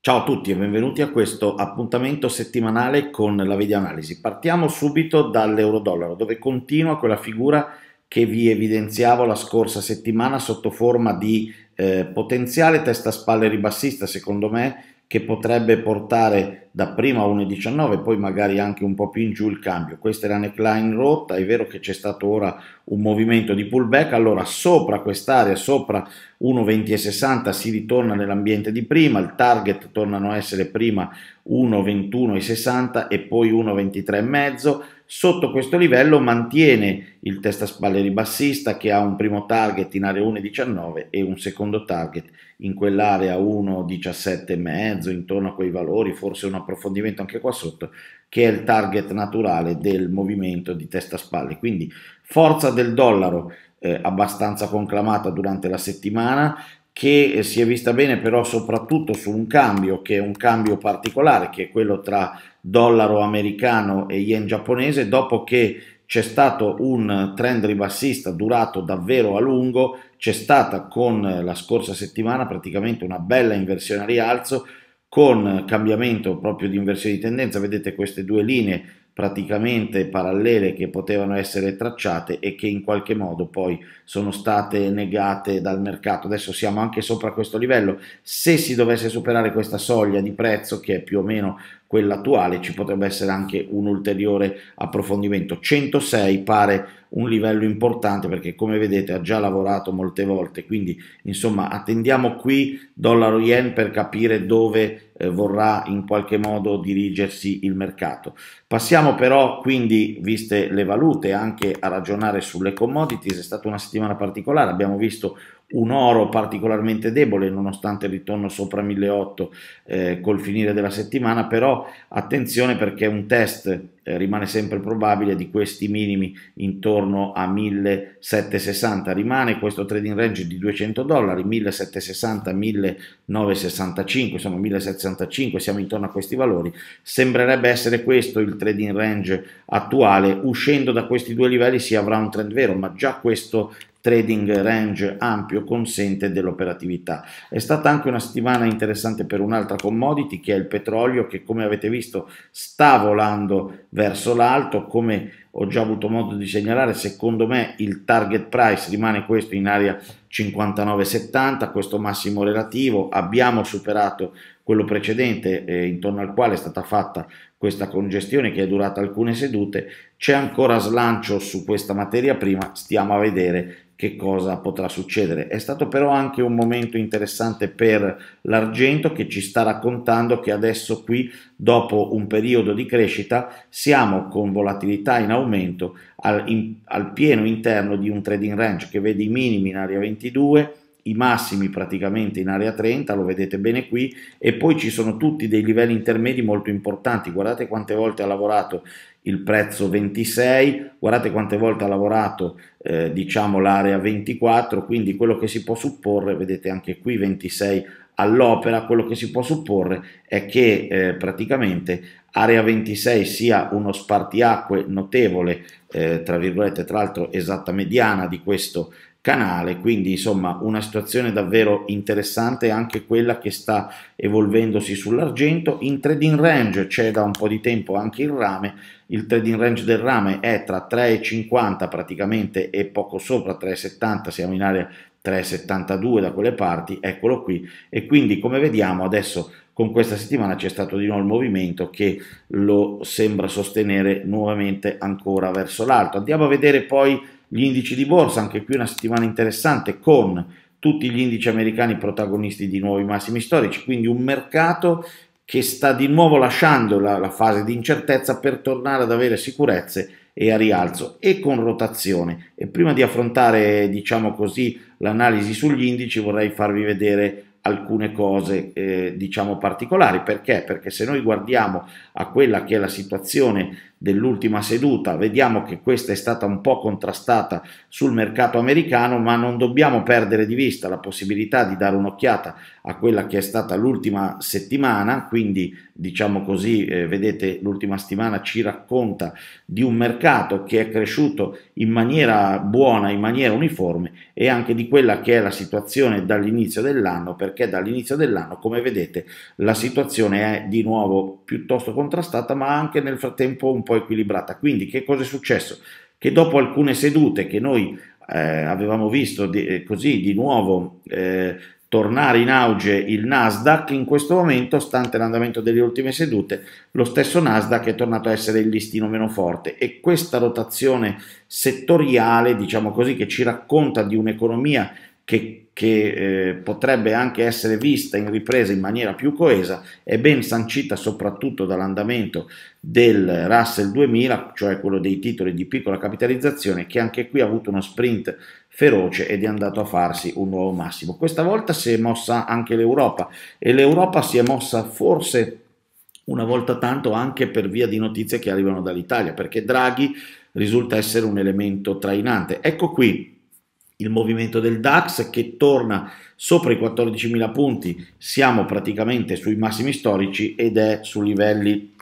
Ciao a tutti e benvenuti a questo appuntamento settimanale con la videoanalisi. Partiamo subito dall'euro-dollaro, dove continua quella figura che vi evidenziavo la scorsa settimana sotto forma di eh, potenziale testa spalle ribassista, secondo me, che potrebbe portare dapprima a 1,19 poi magari anche un po' più in giù il cambio questa era neckline rotta è vero che c'è stato ora un movimento di pullback allora sopra quest'area sopra 1,20,60 si ritorna nell'ambiente di prima il target tornano a essere prima 1,21,60 e poi 1,23,5 sotto questo livello mantiene il testa spalle ribassista che ha un primo target in area 1,19 e un secondo target in quell'area 1,17,5 intorno a quei valori, forse un approfondimento anche qua sotto, che è il target naturale del movimento di testa spalle. Quindi forza del dollaro eh, abbastanza conclamata durante la settimana, che eh, si è vista bene però soprattutto su un cambio che è un cambio particolare che è quello tra dollaro americano e yen giapponese dopo che c'è stato un trend ribassista durato davvero a lungo c'è stata con la scorsa settimana praticamente una bella inversione a rialzo con cambiamento proprio di inversione di tendenza vedete queste due linee praticamente parallele che potevano essere tracciate e che in qualche modo poi sono state negate dal mercato. Adesso siamo anche sopra questo livello. Se si dovesse superare questa soglia di prezzo, che è più o meno quella attuale, ci potrebbe essere anche un ulteriore approfondimento. 106 pare un livello importante perché come vedete ha già lavorato molte volte, quindi insomma attendiamo qui dollaro yen per capire dove eh, vorrà in qualche modo dirigersi il mercato. Passiamo però quindi, viste le valute, anche a ragionare sulle commodities, è stata una settimana particolare, abbiamo visto un oro particolarmente debole nonostante il ritorno sopra 1.800 eh, col finire della settimana, però attenzione perché un test eh, rimane sempre probabile di questi minimi intorno a 1.760, rimane questo trading range di 200 dollari, 1.760, 1.965, insomma 1.760 65, siamo intorno a questi valori, sembrerebbe essere questo il trading range attuale, uscendo da questi due livelli si avrà un trend vero, ma già questo trading range ampio consente dell'operatività. È stata anche una settimana interessante per un'altra commodity che è il petrolio che come avete visto sta volando verso l'alto come ho già avuto modo di segnalare secondo me il target price rimane questo in area 59,70 questo massimo relativo abbiamo superato quello precedente eh, intorno al quale è stata fatta questa congestione che è durata alcune sedute, c'è ancora slancio su questa materia prima, stiamo a vedere che cosa potrà succedere. È stato però anche un momento interessante per l'argento che ci sta raccontando che adesso qui, dopo un periodo di crescita, siamo con volatilità in aumento al, in, al pieno interno di un trading range che vede i minimi in area 22 i massimi praticamente in area 30, lo vedete bene qui, e poi ci sono tutti dei livelli intermedi molto importanti, guardate quante volte ha lavorato il prezzo 26, guardate quante volte ha lavorato eh, diciamo l'area 24, quindi quello che si può supporre, vedete anche qui 26 all'opera, quello che si può supporre è che eh, praticamente area 26 sia uno spartiacque notevole, eh, tra virgolette, tra l'altro esatta mediana di questo canale, quindi insomma una situazione davvero interessante anche quella che sta evolvendosi sull'argento. In trading range c'è da un po' di tempo anche il rame, il trading range del rame è tra 3,50 praticamente e poco sopra 3,70, siamo in area 3,72 da quelle parti, eccolo qui e quindi come vediamo adesso con questa settimana c'è stato di nuovo il movimento che lo sembra sostenere nuovamente ancora verso l'alto. Andiamo a vedere poi gli indici di borsa, anche qui una settimana interessante con tutti gli indici americani protagonisti di nuovi massimi storici, quindi un mercato che sta di nuovo lasciando la, la, fase di incertezza per tornare ad avere sicurezze e a rialzo e con rotazione. E prima di affrontare, diciamo così, l'analisi sugli indici vorrei farvi vedere alcune cose eh, diciamo particolari perché perché se noi guardiamo a quella che è la situazione dell'ultima seduta. Vediamo che questa è stata un po' contrastata sul mercato americano, ma non dobbiamo perdere di vista la possibilità di dare un'occhiata a quella che è stata l'ultima settimana, quindi diciamo così, eh, vedete l'ultima settimana ci racconta di un mercato che è cresciuto in maniera buona, in maniera uniforme e anche di quella che è la situazione dall'inizio dell'anno, perché dall'inizio dell'anno, come vedete, la situazione è di nuovo piuttosto contrastata, ma anche nel frattempo un po' equilibrata. Quindi che cosa è successo? Che dopo alcune sedute che noi eh, avevamo visto di, eh, così di nuovo eh, tornare in auge il Nasdaq, in questo momento, stante l'andamento delle ultime sedute, lo stesso Nasdaq è tornato a essere il listino meno forte e questa rotazione settoriale, diciamo così, che ci racconta di un'economia che che eh, potrebbe anche essere vista in ripresa in maniera più coesa, è ben sancita soprattutto dall'andamento del Russell 2000, cioè quello dei titoli di piccola capitalizzazione, che anche qui ha avuto uno sprint feroce ed è andato a farsi un nuovo massimo. Questa volta si è mossa anche l'Europa e l'Europa si è mossa forse una volta tanto anche per via di notizie che arrivano dall'Italia, perché Draghi risulta essere un elemento trainante. Ecco qui il movimento del DAX che torna sopra i 14.000 punti, siamo praticamente sui massimi storici ed è su livelli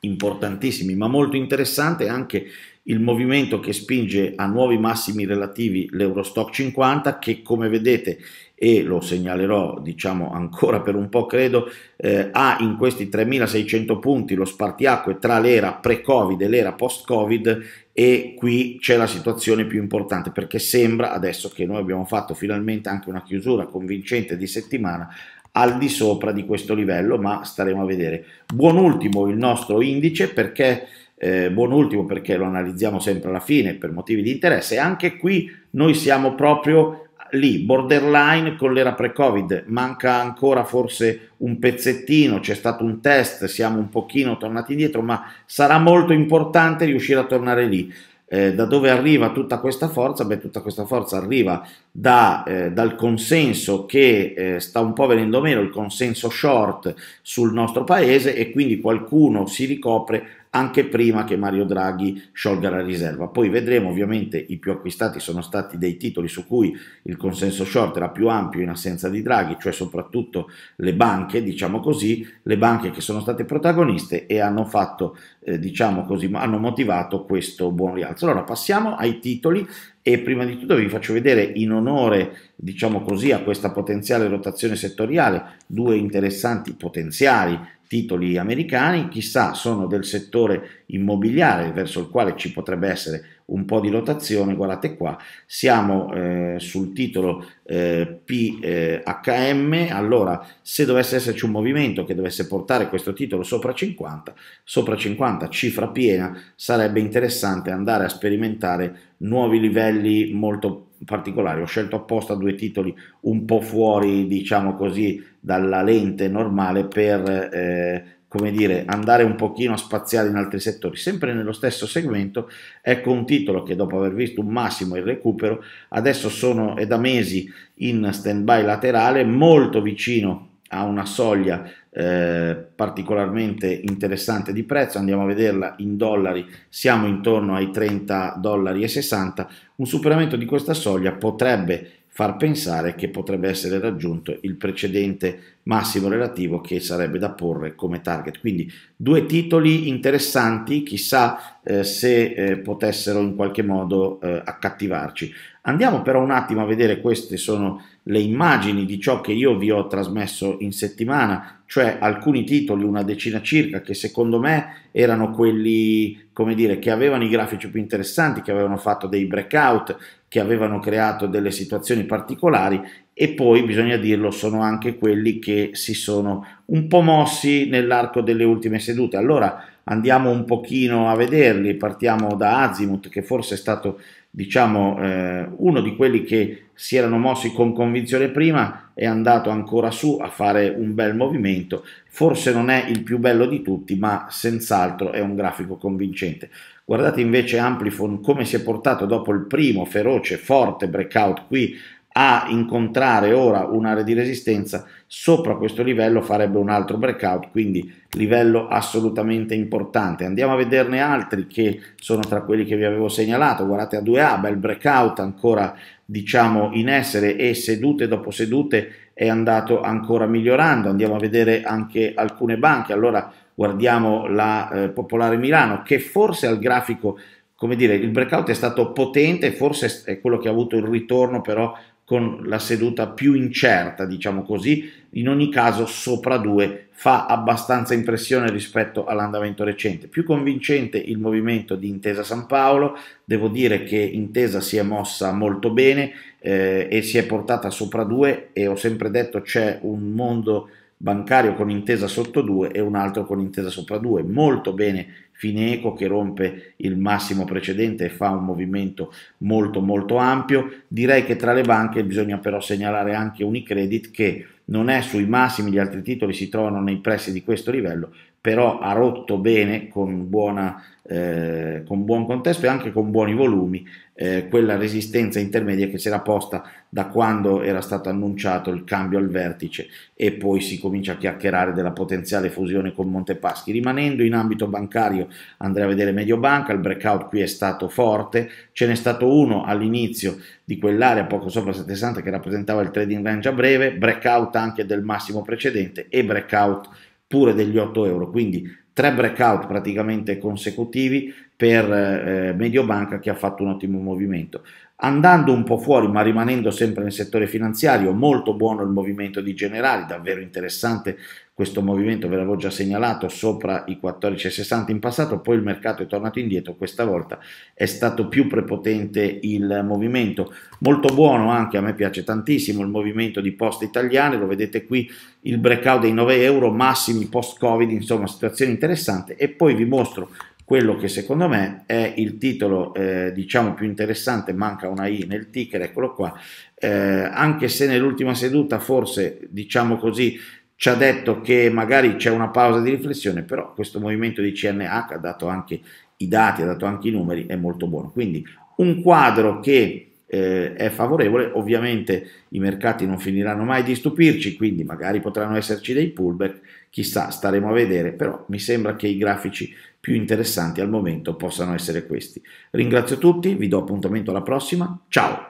importantissimi, ma molto interessante anche il movimento che spinge a nuovi massimi relativi l'Eurostock 50 che come vedete e lo segnalerò diciamo ancora per un po' credo eh, ha in questi 3600 punti lo spartiacque tra l'era pre-covid e l'era post-covid e qui c'è la situazione più importante perché sembra adesso che noi abbiamo fatto finalmente anche una chiusura convincente di settimana al di sopra di questo livello ma staremo a vedere buon ultimo il nostro indice perché eh, buon ultimo perché lo analizziamo sempre alla fine per motivi di interesse. Anche qui noi siamo proprio lì, borderline con l'era pre-Covid, manca ancora forse un pezzettino, c'è stato un test, siamo un pochino tornati indietro, ma sarà molto importante riuscire a tornare lì. Eh, da dove arriva tutta questa forza? Beh, tutta questa forza arriva da, eh, dal consenso che eh, sta un po' venendo meno, il consenso short sul nostro paese e quindi qualcuno si ricopre anche prima che Mario Draghi sciolga la riserva. Poi vedremo, ovviamente i più acquistati sono stati dei titoli su cui il consenso short era più ampio in assenza di Draghi, cioè soprattutto le banche, diciamo così, le banche che sono state protagoniste e hanno fatto, eh, diciamo così, hanno motivato questo buon rialzo. Allora passiamo ai titoli e prima di tutto vi faccio vedere in onore, diciamo così, a questa potenziale rotazione settoriale due interessanti potenziali titoli americani, chissà, sono del settore immobiliare verso il quale ci potrebbe essere un po' di rotazione, guardate qua, siamo eh, sul titolo eh, PHM, allora se dovesse esserci un movimento che dovesse portare questo titolo sopra 50, sopra 50 cifra piena, sarebbe interessante andare a sperimentare nuovi livelli molto più particolare, ho scelto apposta due titoli un po' fuori, diciamo così, dalla lente normale per eh, come dire, andare un pochino a spaziare in altri settori, sempre nello stesso segmento, ecco un titolo che dopo aver visto un massimo il recupero, adesso sono, è da mesi in stand by laterale, molto vicino a una soglia eh, particolarmente interessante di prezzo, andiamo a vederla in dollari, siamo intorno ai 30 dollari e 60, un superamento di questa soglia potrebbe far pensare che potrebbe essere raggiunto il precedente massimo relativo che sarebbe da porre come target. Quindi due titoli interessanti, chissà eh, se eh, potessero in qualche modo eh, accattivarci. Andiamo però un attimo a vedere queste sono le immagini di ciò che io vi ho trasmesso in settimana, cioè alcuni titoli, una decina circa, che secondo me erano quelli, come dire, che avevano i grafici più interessanti, che avevano fatto dei breakout, che avevano creato delle situazioni particolari e poi bisogna dirlo sono anche quelli che si sono un po' mossi nell'arco delle ultime sedute. Allora andiamo un pochino a vederli, partiamo da Azimut che forse è stato diciamo eh, uno di quelli che si erano mossi con convinzione prima è andato ancora su a fare un bel movimento forse non è il più bello di tutti ma senz'altro è un grafico convincente guardate invece Amplifon come si è portato dopo il primo feroce forte breakout qui a incontrare ora un'area di resistenza sopra questo livello farebbe un altro breakout quindi livello assolutamente importante andiamo a vederne altri che sono tra quelli che vi avevo segnalato guardate a 2A bel breakout ancora diciamo in essere e sedute dopo sedute è andato ancora migliorando andiamo a vedere anche alcune banche allora guardiamo la eh, Popolare Milano che forse al grafico come dire, il breakout è stato potente, forse è quello che ha avuto il ritorno però con la seduta più incerta, diciamo così, in ogni caso sopra 2 fa abbastanza impressione rispetto all'andamento recente. Più convincente il movimento di Intesa San Paolo, devo dire che Intesa si è mossa molto bene eh, e si è portata sopra 2 e ho sempre detto c'è un mondo bancario con intesa sotto 2 e un altro con intesa sopra 2. Molto bene Fineco che rompe il massimo precedente e fa un movimento molto molto ampio. Direi che tra le banche bisogna però segnalare anche Unicredit che non è sui massimi, gli altri titoli si trovano nei pressi di questo livello, però ha rotto bene con, buona, eh, con buon contesto e anche con buoni volumi eh, quella resistenza intermedia che si era posta da quando era stato annunciato il cambio al vertice e poi si comincia a chiacchierare della potenziale fusione con Montepaschi. Rimanendo in ambito bancario andrei a vedere Mediobanca, il breakout qui è stato forte, ce n'è stato uno all'inizio di quell'area poco sopra 760 che rappresentava il trading range a breve, breakout anche del massimo precedente e breakout pure degli 8 euro, quindi tre breakout praticamente consecutivi per eh, Mediobanca che ha fatto un ottimo movimento. Andando un po' fuori, ma rimanendo sempre nel settore finanziario, molto buono il movimento di Generali, davvero interessante questo movimento ve l'avevo già segnalato sopra i 14,60 in passato, poi il mercato è tornato indietro, questa volta è stato più prepotente il movimento, molto buono anche, a me piace tantissimo il movimento di poste italiane, lo vedete qui il breakout dei 9 euro, massimi post covid, insomma situazione interessante e poi vi mostro quello che secondo me è il titolo eh, diciamo più interessante, manca una I nel ticker, eccolo qua, eh, anche se nell'ultima seduta forse diciamo così ci ha detto che magari c'è una pausa di riflessione, però questo movimento di CNH ha dato anche i dati, ha dato anche i numeri, è molto buono. Quindi un quadro che eh, è favorevole, ovviamente i mercati non finiranno mai di stupirci, quindi magari potranno esserci dei pullback, chissà, staremo a vedere, però mi sembra che i grafici più interessanti al momento possano essere questi. Ringrazio tutti, vi do appuntamento alla prossima, ciao!